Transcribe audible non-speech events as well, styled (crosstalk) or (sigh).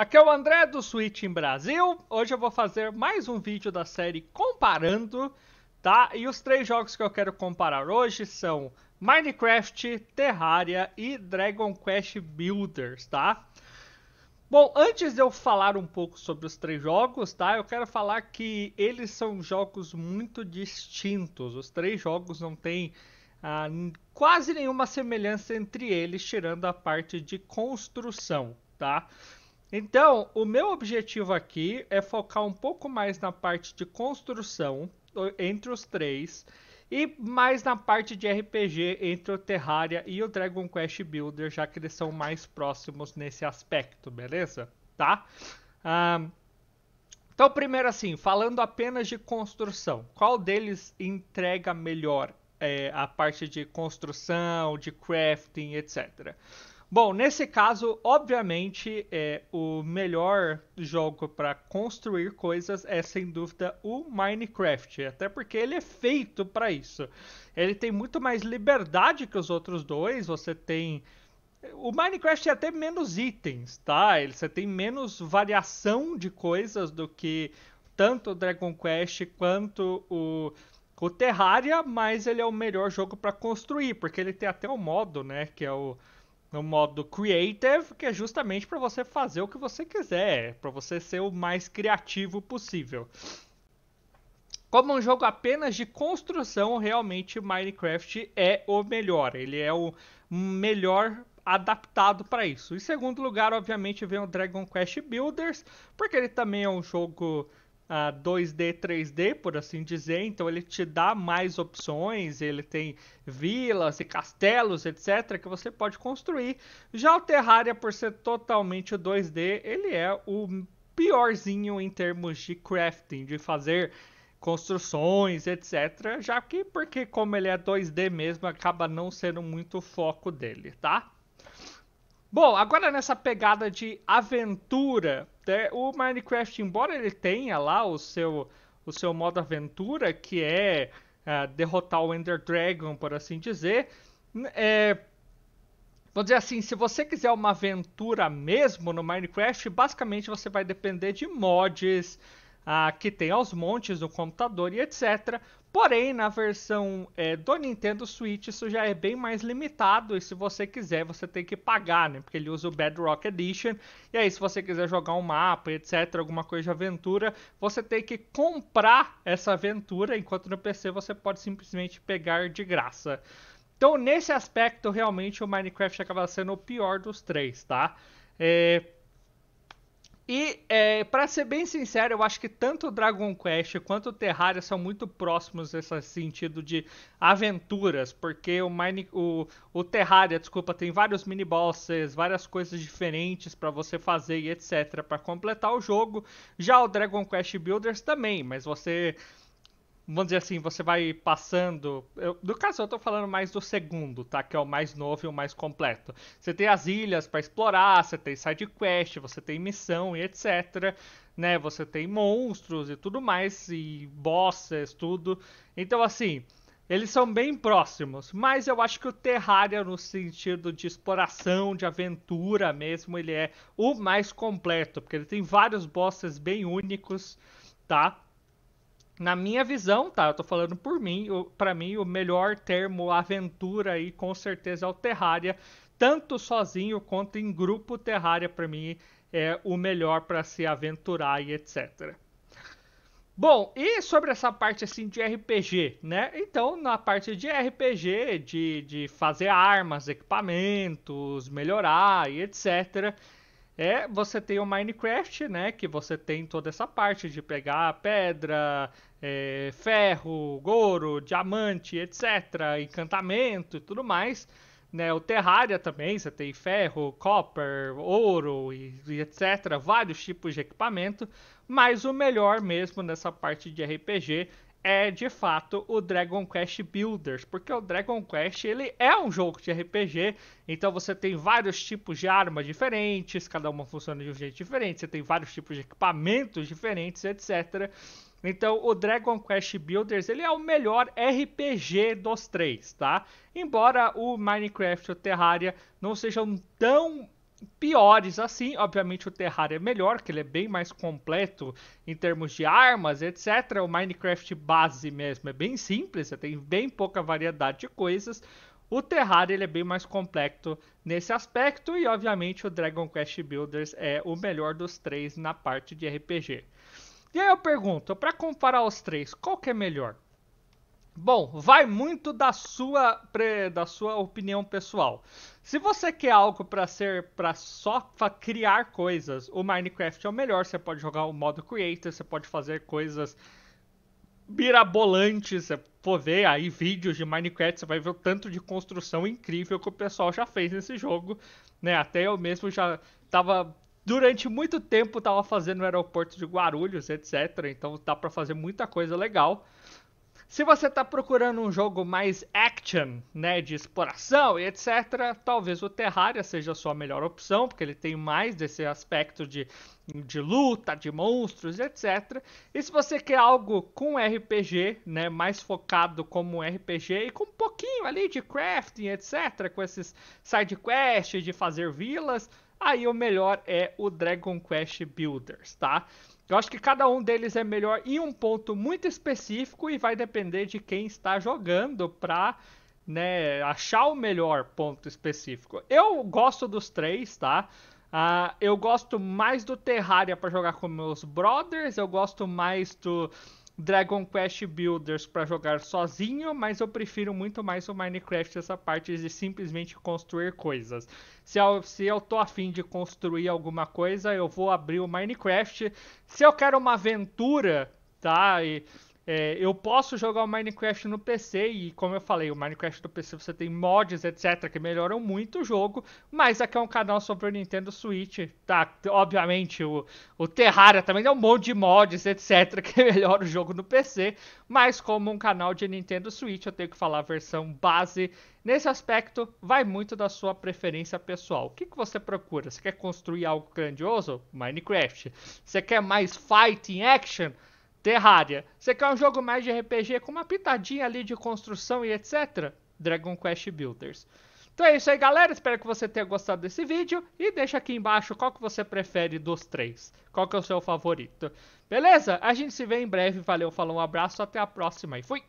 Aqui é o André do Switch em Brasil. Hoje eu vou fazer mais um vídeo da série comparando, tá? E os três jogos que eu quero comparar hoje são Minecraft, Terraria e Dragon Quest Builders, tá? Bom, antes de eu falar um pouco sobre os três jogos, tá? Eu quero falar que eles são jogos muito distintos. Os três jogos não têm ah, quase nenhuma semelhança entre eles, tirando a parte de construção, tá? Então, o meu objetivo aqui é focar um pouco mais na parte de construção entre os três e mais na parte de RPG entre o Terraria e o Dragon Quest Builder, já que eles são mais próximos nesse aspecto, beleza? Tá? então, primeiro assim, falando apenas de construção, qual deles entrega melhor é, a parte de construção, de crafting, etc. Bom, nesse caso, obviamente, é, o melhor jogo para construir coisas é sem dúvida o Minecraft, até porque ele é feito para isso. Ele tem muito mais liberdade que os outros dois. Você tem o Minecraft tem é até menos itens, tá? Você tem menos variação de coisas do que tanto o Dragon Quest quanto o o Terraria, mas ele é o melhor jogo para construir, porque ele tem até o modo, né, que é o no modo creative, que é justamente para você fazer o que você quiser, para você ser o mais criativo possível. Como um jogo apenas de construção, realmente Minecraft é o melhor. Ele é o melhor adaptado para isso. Em segundo lugar, obviamente, vem o Dragon Quest Builders, porque ele também é um jogo uh, 2D, 3D, por assim dizer. Então ele te dá mais opções, ele tem vilas e castelos, etc, que você pode construir. Já o Terraria, por ser totalmente 2D, ele é o piorzinho em termos de crafting, de fazer construções, etc, já que porque como ele é 2D mesmo, acaba não sendo muito foco dele, tá? Bom, agora nessa pegada de aventura, o Minecraft, embora ele tenha lá o seu, o seu modo aventura, que é uh, derrotar o Ender Dragon, por assim dizer, é, Vou dizer assim, se você quiser uma aventura mesmo no Minecraft, basicamente você vai depender de mods, ah, que tem aos montes no computador e etc. Porém, na versão é, do Nintendo Switch, isso já é bem mais limitado. E se você quiser, você tem que pagar, né? Porque ele usa o Bedrock Edition. E aí, se você quiser jogar um mapa, etc., alguma coisa de aventura, você tem que comprar essa aventura. Enquanto no PC você pode simplesmente pegar de graça. Então, nesse aspecto, realmente o Minecraft acaba sendo o pior dos três, tá? É. E, é, para ser bem sincero, eu acho que tanto o Dragon Quest quanto o Terraria são muito próximos nesse sentido de aventuras, porque o, Mine, o, o Terraria, desculpa, tem vários mini-bosses, várias coisas diferentes para você fazer e etc. para completar o jogo. Já o Dragon Quest Builders também, mas você vamos dizer assim, você vai passando. Eu, no caso, eu estou falando mais do segundo, tá? Que é o mais novo e o mais completo. Você tem as ilhas para explorar, você tem side quest, você tem missão e etc. Né? Você tem monstros e tudo mais, e bosses, tudo. Então, assim. Eles são bem próximos, mas eu acho que o Terraria, no sentido de exploração, de aventura mesmo, ele é o mais completo, porque ele tem vários bosses bem únicos, tá? na minha visão, tá? Eu tô falando por mim, para mim o melhor termo aventura aí com certeza é o Terraria, tanto sozinho quanto em grupo Terraria para mim é o melhor para se aventurar e etc. Bom, e sobre essa parte assim de RPG, né? Então, na parte de RPG, de, de fazer armas, equipamentos, melhorar e etc é você tem o Minecraft, né? Que você tem toda essa parte de pegar pedra, é, ferro, ouro, diamante, etc., encantamento e tudo mais. Né, o Terraria também, você tem ferro, copper, ouro e, e etc. Vários tipos de equipamento. Mas o melhor mesmo nessa parte de RPG é de fato o Dragon Quest Builders, porque o Dragon Quest ele é um jogo de RPG, então você tem vários tipos de armas diferentes, cada uma funciona de um jeito diferente, você tem vários tipos de equipamentos diferentes, etc. Então, o Dragon Quest Builders, ele é o melhor RPG dos três, tá? Embora o Minecraft ou Terraria não sejam tão piores assim. Obviamente o Terraria é melhor, que ele é bem mais completo em termos de armas, etc. O Minecraft base mesmo é bem simples, você tem bem pouca variedade de coisas. O Terraria ele é bem mais completo nesse aspecto e obviamente o Dragon Quest Builders é o melhor dos três na parte de RPG. E aí eu pergunto, para comparar os três, qual que é melhor? Bom, vai muito da sua pre, da sua opinião pessoal. Se você quer algo para ser para só pra criar coisas, o Minecraft é o melhor. Você pode jogar o modo creator, você pode fazer coisas mirabolantes. Você for ver aí vídeos de Minecraft, você vai ver o tanto de construção incrível que o pessoal já fez nesse jogo, né? Até eu mesmo já tava durante muito tempo tava fazendo o aeroporto de Guarulhos, etc. Então dá para fazer muita coisa legal. Se você está procurando um jogo mais action, né, de exploração e etc, talvez o Terraria seja a sua melhor opção, porque ele tem mais desse aspecto de, de luta, de monstros, e etc. E se você quer algo com RPG, né, mais focado como RPG e com um pouquinho ali de crafting, etc, com esses side quests de fazer vilas, aí o melhor é o Dragon Quest Builders, tá? Eu acho que cada um deles é melhor em um ponto muito específico e vai depender de quem está jogando para né, achar o melhor ponto específico. Eu gosto dos três, tá? Uh, eu gosto mais do Terraria para jogar com meus brothers, eu gosto mais do Dragon Quest Builders para jogar sozinho, mas eu prefiro muito mais o Minecraft essa parte de simplesmente construir coisas. Se eu, se eu tô afim de construir alguma coisa, eu vou abrir o Minecraft. Se eu quero uma aventura, tá? E é, eu posso jogar o Minecraft no PC e, como eu falei, o Minecraft no PC você tem mods, etc, que melhoram muito o jogo, mas aqui é um canal sobre o Nintendo Switch, tá? Obviamente, o, o Terraria também é um monte de mods, etc, (laughs) que melhora o jogo no PC, mas como um canal de Nintendo Switch, eu tenho que falar a versão base. Nesse aspecto, vai muito da sua preferência pessoal. O que, que você procura? Você quer construir algo grandioso? Minecraft. Você quer mais fight action? Terraria. Você quer um jogo mais de RPG com uma pitadinha ali de construção e etc? Dragon Quest Builders. Então é isso aí, galera. Espero que você tenha gostado desse vídeo. E deixa aqui embaixo qual que você prefere dos três. Qual que é o seu favorito. Beleza? A gente se vê em breve. Valeu, falou, um abraço. Até a próxima e fui!